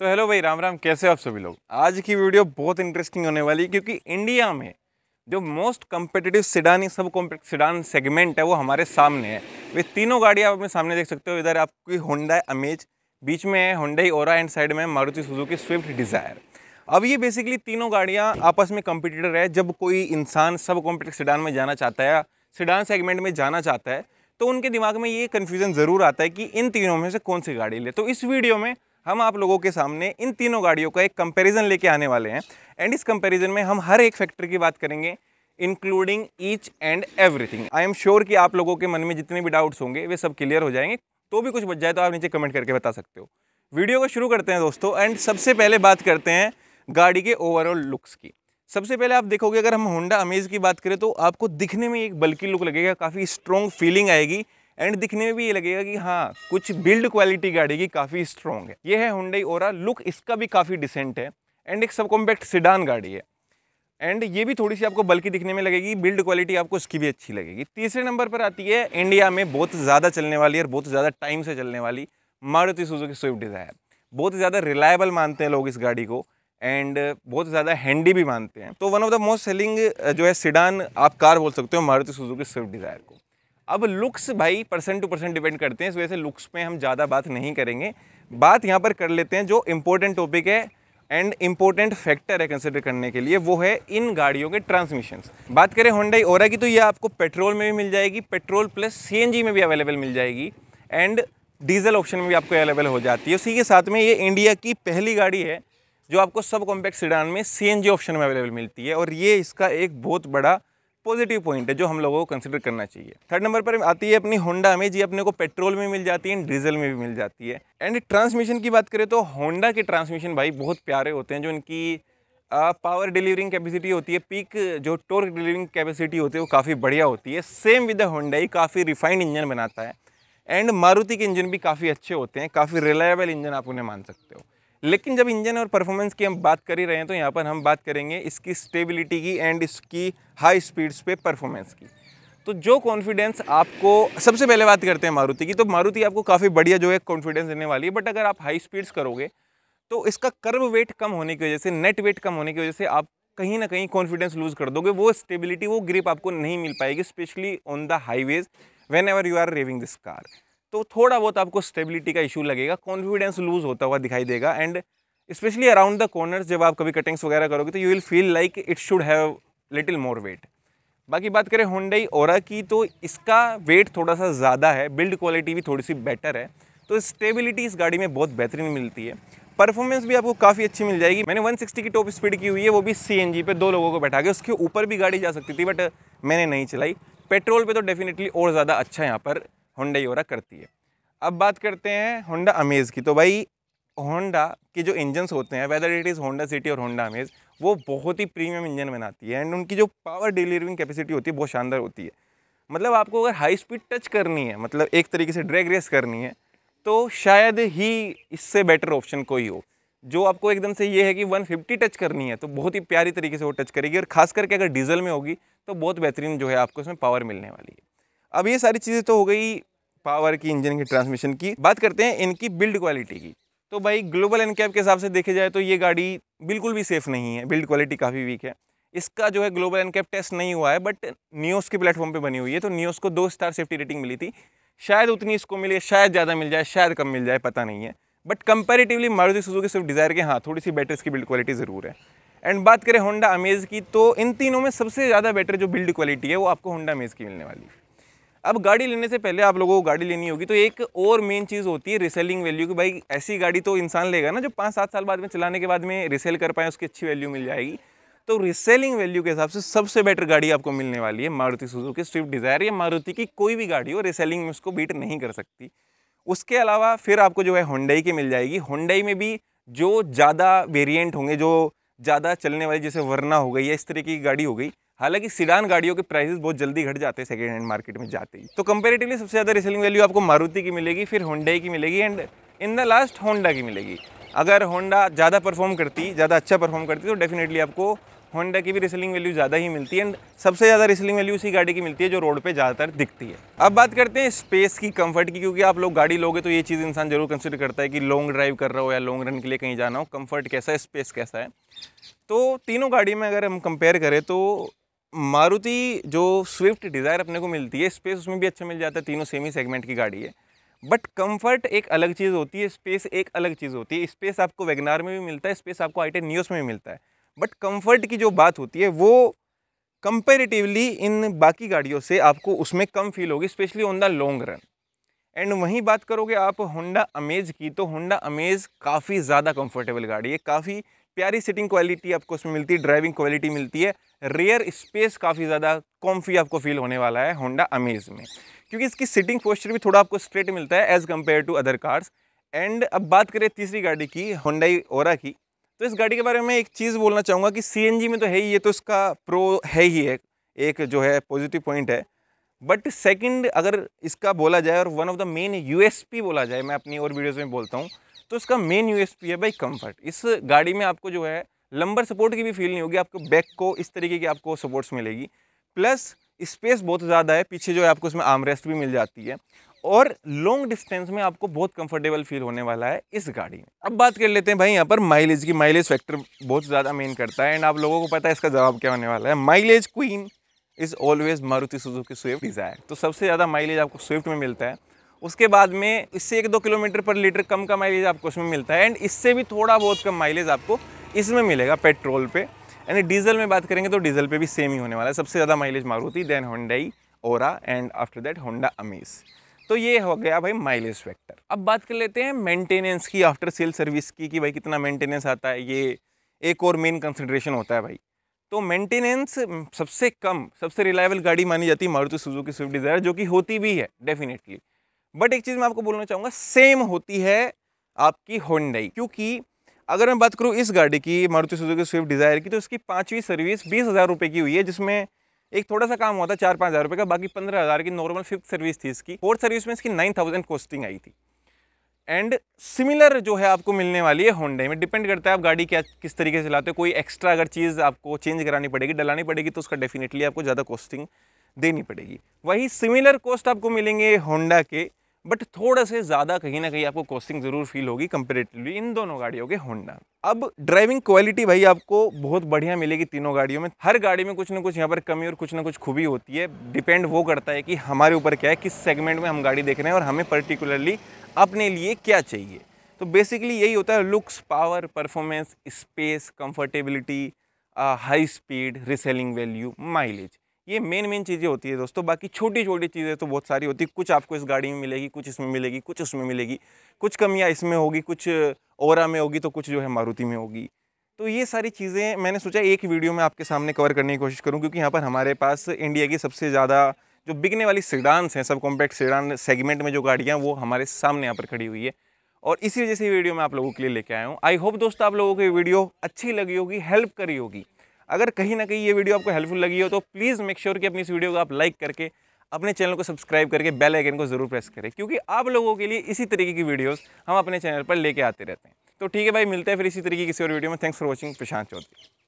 तो हेलो भाई राम राम कैसे हो आप सभी लोग आज की वीडियो बहुत इंटरेस्टिंग होने वाली है क्योंकि इंडिया में जो मोस्ट कम्पिटिटिव सिडान सब कॉम्पिट सिडान सेगमेंट है वो हमारे सामने है वे तीनों गाड़ियाँ आप अपने सामने देख सकते हो इधर आपकी होंडा अमेज बीच में है होंडा ओरा एंड साइड में मारुति सुजुकी स्विफ्ट डिज़ायर अब ये बेसिकली तीनों गाड़ियाँ आपस में कम्पिटिटर है जब कोई इंसान सब कॉम्पिटिटिव सिडान में जाना चाहता है सिडान सेगमेंट में जाना चाहता है तो उनके दिमाग में ये कन्फ्यूज़न ज़रूर आता है कि इन तीनों में से कौन सी गाड़ी ले तो इस वीडियो में हम आप लोगों के सामने इन तीनों गाड़ियों का एक कंपैरिजन लेके आने वाले हैं एंड इस कंपैरिजन में हम हर एक फैक्टर की बात करेंगे including each and everything I am sure कि आप लोगों के मन में जितने भी डाउट्स होंगे वे सब क्लियर हो जाएंगे तो भी कुछ बच जाए तो आप नीचे कमेंट करके बता सकते हो वीडियो को शुरू करते हैं दोस्तों एंड सबसे पहले बात करते हैं गाड़ी के ओवरऑल लुक्स की सबसे पहले आप देखोगे अगर हम होंडा अमेज की बात करें तो आपको दिखने में एक बल्कि लुक लगेगा काफ़ी स्ट्रॉन्ग फीलिंग आएगी एंड दिखने में भी ये लगेगा कि हाँ कुछ बिल्ड क्वालिटी गाड़ी की काफ़ी स्ट्रॉन्ग है ये है हुंडई और लुक इसका भी काफ़ी डिसेंट है एंड एक सब कॉम्पैक्ट सिडान गाड़ी है एंड ये भी थोड़ी सी आपको बल्कि दिखने में लगेगी बिल्ड क्वालिटी आपको इसकी भी अच्छी लगेगी तीसरे नंबर पर आती है इंडिया में बहुत ज़्यादा चलने वाली और बहुत ज़्यादा टाइम से चलने वाली मारुति सुजुकी स्विफ्ट डिज़ायर बहुत ज़्यादा रिलायबल मानते हैं लोग इस गाड़ी को एंड बहुत ज़्यादा हैंडी भी मानते हैं तो one of the most selling जो है सिडान आप कार बोल सकते हो मारुति सुजुकी स्विफ्ट डिज़ायर को अब लुक्स भाई परसेंट टू परसेंट डिपेंड करते हैं इस वजह से लुक्स पे हम ज़्यादा बात नहीं करेंगे बात यहाँ पर कर लेते हैं जो इम्पोर्टेंट टॉपिक है एंड इम्पोर्टेंट फैक्टर है कंसिडर करने के लिए वो है इन गाड़ियों के ट्रांसमिशन बात करें होंडाई ओरा की तो ये आपको पेट्रोल में भी मिल जाएगी पेट्रोल प्लस सी में भी अवेलेबल मिल जाएगी एंड डीजल ऑप्शन में भी आपको अवेलेबल हो जाती है उसी के साथ में ये इंडिया की पहली गाड़ी है जो आपको सब कॉम्पैक्ट सीडान में सी ऑप्शन में अवेलेबल मिलती है और ये इसका एक बहुत बड़ा पॉजिटिव पॉइंट है जो हम लोगों को कंसिडर करना चाहिए थर्ड नंबर पर आती है अपनी होंडा में जी अपने को पेट्रोल में मिल जाती है एंड डीजल में भी मिल जाती है एंड ट्रांसमिशन की बात करें तो होंडा के ट्रांसमिशन भाई बहुत प्यारे होते हैं जो इनकी पावर डिलीवरिंग कैपेसिटी होती है पीक जो टोर्क डिलीवरिंग कैपेसिटी होती है वो काफ़ी बढ़िया होती है सेम विद द होंडा ही काफ़ी रिफाइंड इंजन बनाता है एंड मारुति के इंजन भी काफ़ी अच्छे होते हैं काफ़ी रिलायबल इंजन आप उन्हें मान सकते हो लेकिन जब इंजन और परफॉर्मेंस की हम बात कर ही रहे हैं तो यहाँ पर हम बात करेंगे इसकी स्टेबिलिटी की एंड इसकी हाई स्पीड्स पे परफॉर्मेंस की तो जो कॉन्फिडेंस आपको सबसे पहले बात करते हैं मारुति की तो मारुति आपको काफ़ी बढ़िया जो है कॉन्फिडेंस देने वाली है बट अगर आप हाई स्पीड्स करोगे तो इसका कर्व वेट कम होने की वजह से नेट वेट कम होने की वजह से आप कहीं ना कहीं कॉन्फिडेंस लूज़ कर दोगे वो स्टेबिलिटी वो ग्रिप आपको नहीं मिल पाएगी specially on the highways whenever you are revving this car तो थोड़ा बहुत आपको स्टेबिलिटी का इशू लगेगा कॉन्फिडेंस लूज होता हुआ दिखाई देगा and specially around the corners जब आप कभी कटिंग्स वगैरह करोगे तो you will feel like it should have little more weight बाकी बात करें होंडई और की तो इसका वेट थोड़ा सा ज़्यादा है बिल्ड क्वालिटी भी थोड़ी सी बेटर है तो स्टेबिलिटी इस गाड़ी में बहुत बेहतरीन मिलती है परफॉर्मेंस भी आपको काफ़ी अच्छी मिल जाएगी मैंने 160 की टॉप स्पीड की हुई है वो भी सी पे दो लोगों को बैठा के उसके ऊपर भी गाड़ी जा सकती थी बट मैंने नहीं चलाई पेट्रोल पे तो डेफिनेटली और ज़्यादा अच्छा है यहाँ पर होंडा योरा करती है अब बात करते हैं होंडा अमेज़ की तो भाई होंडा के जो इंजन्स होते हैं whether it is Honda City और होंडा अमेज़ वो बहुत ही प्रीमियम इंजन बनाती है एंड उनकी जो पावर डिलीवरिंग कैपेसिटी होती है बहुत शानदार होती है मतलब आपको अगर हाई स्पीड टच करनी है मतलब एक तरीके से ड्रैग रेस करनी है तो शायद ही इससे बेटर ऑप्शन कोई हो जो आपको एकदम से ये है कि 150 टच करनी है तो बहुत ही प्यारी तरीके से वो टच करेगी और खास करके अगर डीजल में होगी तो बहुत बेहतरीन जो है आपको इसमें पावर मिलने वाली है अब ये सारी चीज़ें तो हो गई पावर की इंजन की ट्रांसमिशन की बात करते हैं इनकी बिल्ड क्वालिटी की तो भाई ग्लोबल एन कैप के हिसाब से देखे जाए तो ये गाड़ी बिल्कुल भी सेफ़ नहीं है बिल्ड क्वालिटी काफ़ी वीक है इसका जो है ग्लोबल एन कैप टेस्ट नहीं हुआ है बट न्यूज़ के प्लेटफॉर्म पर बनी हुई है तो न्यूज़ को दो स्टार सेफ्टी रेटिंग मिली थी शायद उतनी इसको मिले शायद ज़्यादा मिल जाए शायद कम मिल जाए पता नहीं है बट कंपेरेटिवली मारुति सुजुकी सिर्फ डिज़ायर के हाँ थोड़ी सी बैटरी की बिल्ड क्वालिटी ज़रूर है एंड बात करें होंडा अमेज़ की तो इन तीनों में सबसे ज़्यादा बेटर जो बिल्ड क्वालिटी है वो आपको होंडा अमेज़ की मिलने वाली है अब गाड़ी लेने से पहले आप लोगों को गाड़ी लेनी होगी तो एक और मेन चीज़ होती है रिसेलिंग वैल्यू की भाई ऐसी गाड़ी तो इंसान लेगा ना जो पाँच सात साल बाद में चलाने के बाद में रिसेल कर पाए उसकी अच्छी वैल्यू मिल जाएगी तो रिसेलिंग वैल्यू के हिसाब से सबसे बेटर गाड़ी आपको मिलने वाली है मारुति सुजुकी स्विफ्ट डिज़ायर या मारुति की कोई भी गाड़ी हो रिसेलिंग में उसको बीट नहीं कर सकती उसके अलावा फिर आपको जो है होंडाई की मिल जाएगी होंडाई में भी जो ज़्यादा वेरियंट होंगे जो ज़्यादा चलने वाली जैसे वरना हो गई या इस तरह की गाड़ी हो गई हालांकि सिडान गाड़ियों के प्राइसेस बहुत जल्दी घट जाते हैं सेकेंड हैंड मार्केट में जाते ही तो कंपेरेटिवली सबसे ज़्यादा रिसेलिंग वैल्यू आपको मारुति की मिलेगी फिर होंडाई की मिलेगी and in the last Honda की मिलेगी अगर होंडा ज़्यादा परफॉर्म करती ज़्यादा अच्छा परफॉर्म करती तो डेफिनेटली आपको होंडा की भी रिसेलिंग वैल्यू ज़्यादा ही मिलती है एंड सबसे ज़्यादा रिसेलिंग वैल्यू उसी गाड़ी की मिलती है जो रोड पे ज़्यादातर दिखती है अब बात करते हैं स्पेस की कंफर्ट की क्योंकि आप लोग गाड़ी लोगे तो ये चीज़ इंसान जरूर कंसिडर करता है कि लॉन्ग ड्राइव कर रहा हो या लॉन्ग रन के लिए कहीं जाना हो कम्फर्ट कैसा है स्पेस कैसा है तो तीनों गाड़ी में अगर हम कंपेयर करें तो मारुति जो स्विफ्ट डिज़ायर अपने को मिलती है स्पेस उसमें भी अच्छा मिल जाता है तीनों सेम ही सेगमेंट की गाड़ी है बट कंफर्ट एक अलग चीज़ होती है स्पेस एक अलग चीज़ होती है स्पेस आपको वेगनार में भी मिलता है स्पेस आपको आई टेन न्यूज़ में भी मिलता है बट कंफर्ट की जो बात होती है वो कंपेरेटिवली इन बाकी गाड़ियों से आपको उसमें कम फील होगी specially on the long run and वहीं बात करोगे आप होंडा अमेज की तो होंडा अमेज काफ़ी ज़्यादा कंफर्टेबल गाड़ी है काफ़ी प्यारी सिटिंग क्वालिटी आपको उसमें मिलती है ड्राइविंग क्वालिटी मिलती है रेयर स्पेस काफ़ी ज़्यादा कॉम्फी आपको फील होने वाला है होंडा अमेज में क्योंकि इसकी सिटिंग पोस्चर भी थोड़ा आपको स्ट्रेट मिलता है as compare to other cars and अब बात करें तीसरी गाड़ी की होंडाई ओरा की तो इस गाड़ी के बारे में एक चीज़ बोलना चाहूँगा कि सी में तो है ही ये तो इसका प्रो है ही है एक जो है पॉजिटिव पॉइंट है बट सेकंड अगर इसका बोला जाए और one of the main USP बोला जाए मैं अपनी और वीडियोस में बोलता हूँ तो इसका मेन यूएसपी है भाई कंफर्ट इस गाड़ी में आपको जो है लंबर सपोर्ट की भी फील नहीं होगी आपको बैक को इस तरीके की आपको सपोर्ट्स मिलेगी प्लस स्पेस बहुत ज़्यादा है पीछे जो है आपको इसमें आर्मरेस्ट भी मिल जाती है और लॉन्ग डिस्टेंस में आपको बहुत कंफर्टेबल फील होने वाला है इस गाड़ी में अब बात कर लेते हैं भाई यहाँ पर माइलेज की माइलेज फैक्टर बहुत ज़्यादा मेन करता है एंड आप लोगों को पता है इसका जवाब क्या होने वाला है mileage queen is always Maruti Suzuki Swift Dzire तो सबसे ज़्यादा माइलेज आपको स्विफ्ट में मिलता है उसके बाद में इससे एक दो किलोमीटर पर लीटर कम का माइलेज आपको उसमें मिलता है एंड इससे भी थोड़ा बहुत कम माइलेज आपको इसमें मिलेगा पेट्रोल पे यानी डीजल में बात करेंगे तो डीजल पे भी सेम ही होने वाला है सबसे ज़्यादा mileage Maruti then Hyundai Aura and after that Honda Amaze तो ये हो गया भाई माइलेज फैक्टर अब बात कर लेते हैं मेंटेनेंस की आफ्टर सेल सर्विस की कि भाई कितना मेंटेनेंस आता है ये एक और मेन कंसिड्रेशन होता है भाई तो मेंटेनेंस सबसे कम सबसे रिलायबल गाड़ी मानी जाती है मारुति सुजुकी स्विफ्ट डिज़ायर जो कि होती भी है डेफिनेटली बट एक चीज़ मैं आपको बोलना चाहूँगा सेम होती है आपकी होंडई क्योंकि अगर मैं बात करूँ इस गाड़ी की मारुति सुजुकी स्विफ्ट डिज़ायर की तो इसकी पाँचवीं सर्विस बीस हज़ार रुपये की हुई है जिसमें एक थोड़ा सा काम हुआ था चार पाँच हज़ार रुपये का बाकी पंद्रह हज़ार की नॉर्मल फिफ्थ सर्विस थी इसकी फोर्थ सर्विस में इसकी नाइन थाउजेंड कॉस्टिंग आई थी एंड सिमिलर जो है आपको मिलने वाली है होंडे में डिपेंड करता है आप गाड़ी क्या किस तरीके से चलाते हो कोई एक्स्ट्रा अगर चीज़ आपको चेंज करानी पड़ेगी डलानी पड़ेगी तो उसका डेफिनेटली आपको ज़्यादा कॉस्टिंग देनी पड़ेगी वही सिमिलर कॉस्ट आपको मिलेंगे होंडा के बट थोड़ा से ज़्यादा कहीं ना कहीं आपको कॉस्टिंग ज़रूर फील होगी कंपेरेटिवली इन दोनों गाड़ियों के होंडा अब ड्राइविंग क्वालिटी भाई आपको बहुत बढ़िया मिलेगी तीनों गाड़ियों में हर गाड़ी में कुछ ना कुछ यहाँ पर कमी और कुछ ना कुछ खूबी होती है डिपेंड वो करता है कि हमारे ऊपर क्या है किस सेगमेंट में हम गाड़ी देख रहे हैं और हमें पर्टिकुलरली अपने लिए क्या चाहिए तो बेसिकली यही होता है looks power performance space comfortability high speed reselling value mileage ये मेन मेन चीज़ें होती है दोस्तों बाकी छोटी छोटी चीज़ें तो बहुत सारी होती है कुछ आपको इस गाड़ी में मिलेगी कुछ इसमें मिलेगी कुछ उसमें मिलेगी कुछ कमियाँ इसमें होगी कुछ ओरा में होगी तो कुछ जो है मारुति में होगी तो ये सारी चीज़ें मैंने सोचा एक वीडियो में आपके सामने कवर करने की कोशिश करूँ क्योंकि यहाँ पर हमारे पास इंडिया की सबसे ज़्यादा जो बिकने वाली सीडानस हैं सब कॉम्पैक्ट सीडान सेगमेंट में जो गाड़ियाँ वो हमारे सामने यहाँ पर खड़ी हुई है और इसी वजह से वीडियो मैं आप लोगों के लिए लेके आया हूँ आई होप दोस्तों आप लोगों को ये वीडियो अच्छी लगी होगी हेल्प करी होगी अगर कहीं ना कहीं ये वीडियो आपको हेल्पफुल लगी हो तो प्लीज़ मेक श्योर कि अपनी इस वीडियो को आप लाइक करके अपने चैनल को सब्सक्राइब करके बेल आइकन को ज़रूर प्रेस करें क्योंकि आप लोगों के लिए इसी तरीके की वीडियोस हम अपने चैनल पर लेके आते रहते हैं तो ठीक है भाई मिलते हैं फिर इसी तरीके की किसी और वीडियो में thanks for watching Prashant Chaudhary